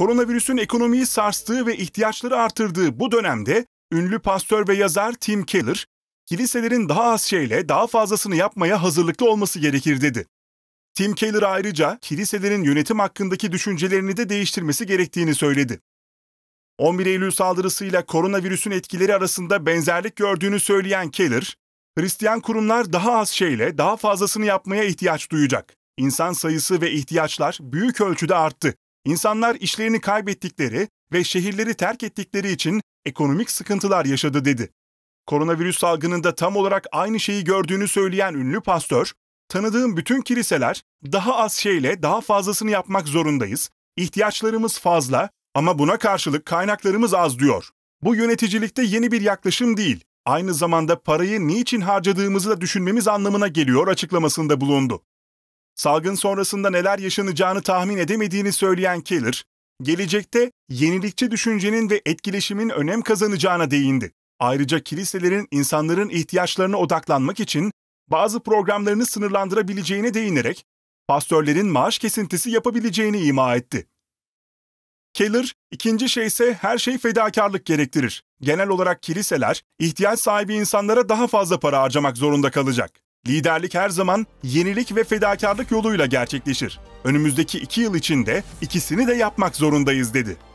Koronavirüsün ekonomiyi sarstığı ve ihtiyaçları artırdığı bu dönemde ünlü pastör ve yazar Tim Keller, kiliselerin daha az şeyle daha fazlasını yapmaya hazırlıklı olması gerekir dedi. Tim Keller ayrıca kiliselerin yönetim hakkındaki düşüncelerini de değiştirmesi gerektiğini söyledi. 11 Eylül saldırısıyla koronavirüsün etkileri arasında benzerlik gördüğünü söyleyen Keller, Hristiyan kurumlar daha az şeyle daha fazlasını yapmaya ihtiyaç duyacak. İnsan sayısı ve ihtiyaçlar büyük ölçüde arttı. İnsanlar işlerini kaybettikleri ve şehirleri terk ettikleri için ekonomik sıkıntılar yaşadı dedi. Koronavirüs salgınında tam olarak aynı şeyi gördüğünü söyleyen ünlü pastör, tanıdığım bütün kiliseler daha az şeyle daha fazlasını yapmak zorundayız, ihtiyaçlarımız fazla ama buna karşılık kaynaklarımız az diyor. Bu yöneticilikte yeni bir yaklaşım değil, aynı zamanda parayı niçin harcadığımızı da düşünmemiz anlamına geliyor açıklamasında bulundu salgın sonrasında neler yaşanacağını tahmin edemediğini söyleyen Keller, gelecekte yenilikçi düşüncenin ve etkileşimin önem kazanacağına değindi. Ayrıca kiliselerin insanların ihtiyaçlarına odaklanmak için bazı programlarını sınırlandırabileceğine değinerek pastörlerin maaş kesintisi yapabileceğini ima etti. Keller, ikinci şey ise her şey fedakarlık gerektirir. Genel olarak kiliseler, ihtiyaç sahibi insanlara daha fazla para harcamak zorunda kalacak. Liderlik her zaman yenilik ve fedakarlık yoluyla gerçekleşir. Önümüzdeki iki yıl içinde ikisini de yapmak zorundayız dedi.